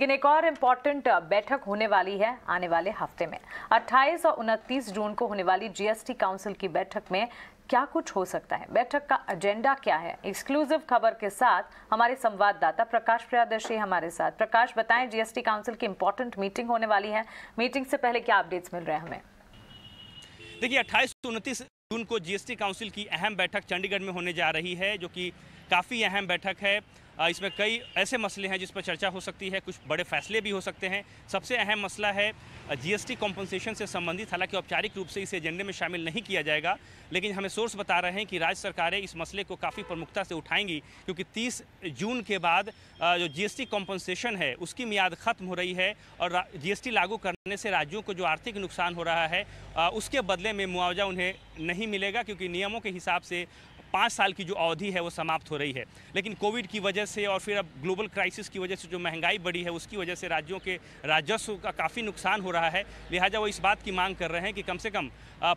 लेकिन एक और इम्पॉर्टेंट बैठक होने वाली है आने वाले हफ्ते में 28 और 29 जून को होने वाली जीएसटी काउंसिल की बैठक में क्या कुछ हो सकता है बैठक का एजेंडा क्या है एक्सक्लूसिव खबर के साथ हमारे संवाददाता प्रकाश प्रयादर्शी हमारे साथ प्रकाश बताएं जीएसटी काउंसिल की इम्पोर्टेंट मीटिंग होने वाली है मीटिंग से पहले क्या अपडेट्स मिल रहे हैं हमें देखिए अट्ठाईस उनतीस जून को जीएसटी काउंसिल की अहम बैठक चंडीगढ़ में होने जा रही है जो कि काफ़ी अहम बैठक है इसमें कई ऐसे मसले हैं जिस पर चर्चा हो सकती है कुछ बड़े फैसले भी हो सकते हैं सबसे अहम मसला है जीएसटी कॉम्पनसेशन से संबंधित हालांकि औपचारिक रूप से इस एजेंडे में शामिल नहीं किया जाएगा लेकिन हमें सोर्स बता रहे हैं कि राज्य सरकारें इस मसले को काफ़ी प्रमुखता से उठाएंगी क्योंकि 30 जून के बाद जो जीएसटी कॉम्पनसेशन है उसकी मियाद ख़त्म हो रही है और जीएसटी लागू करने से राज्यों को जो आर्थिक नुकसान हो रहा है उसके बदले में मुआवजा उन्हें नहीं मिलेगा क्योंकि नियमों के हिसाब से पाँच साल की जो अवधि है वो समाप्त हो रही है लेकिन कोविड की वजह से और फिर अब ग्लोबल क्राइसिस की वजह से जो महंगाई बढ़ी है उसकी वजह से राज्यों के राजस्व का काफ़ी नुकसान हो रहा है लिहाजा वो इस बात की मांग कर रहे हैं कि कम से कम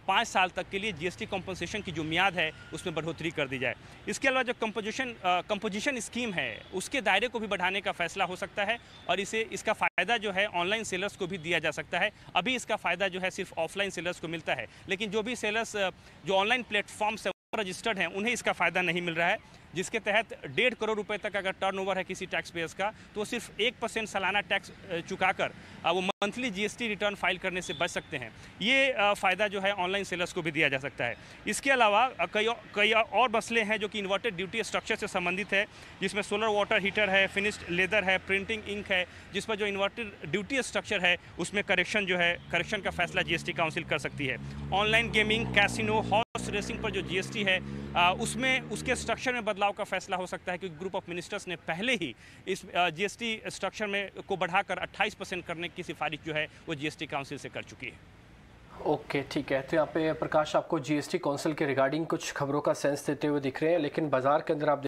पाँच साल तक के लिए जीएसटी कॉम्पनसेशन की जो मियाद है उसमें बढ़ोतरी कर दी जाए इसके अलावा जो कंपोजिशन कंपोजिशन स्कीम है उसके दायरे को भी बढ़ाने का फैसला हो सकता है और इसे इसका फ़ायदा जो है ऑनलाइन सेलर्स को भी दिया जा सकता है अभी इसका फ़ायदा जो है सिर्फ ऑफलाइन सेलर्स को मिलता है लेकिन जो भी सेलर्स जो ऑनलाइन प्लेटफॉर्म्स है रजिस्टर्ड हैं उन्हें इसका फ़ायदा नहीं मिल रहा है जिसके तहत डेढ़ करोड़ रुपए तक अगर टर्नओवर है किसी टैक्स पेयर्स का तो सिर्फ एक परसेंट सालाना टैक्स चुकाकर वो मंथली जीएसटी रिटर्न फाइल करने से बच सकते हैं ये फ़ायदा जो है ऑनलाइन सेलर्स को भी दिया जा सकता है इसके अलावा कई कई और मसले हैं जो कि इन्वर्टेड ड्यूटी स्ट्रक्चर से संबंधित है जिसमें सोलर वाटर हीटर है फिनिश्ड लेदर है प्रिंटिंग इंक है जिस पर जो इन्वर्टेड ड्यूटी स्ट्रक्चर है उसमें करेक्शन जो है करेक्शन का फैसला जी काउंसिल कर सकती है online gaming casino horse racing पर जो जी है उसमें उसके स्ट्रक्चर में बदलाव का फैसला हो सकता है क्योंकि ग्रुप ऑफ मिनिस्टर्स ने पहले ही इस जी स्ट्रक्चर में को बढ़ाकर अट्ठाईस परसेंट करने की सिफारिश खारिज जो है वो जीएसटी काउंसिल से कर चुकी है ओके okay, ठीक है तो यहाँ पे प्रकाश आपको जीएसटी काउंसिल के रिगार्डिंग कुछ खबरों का सेंस देते हुए दिख रहे हैं लेकिन बाजार के अंदर आप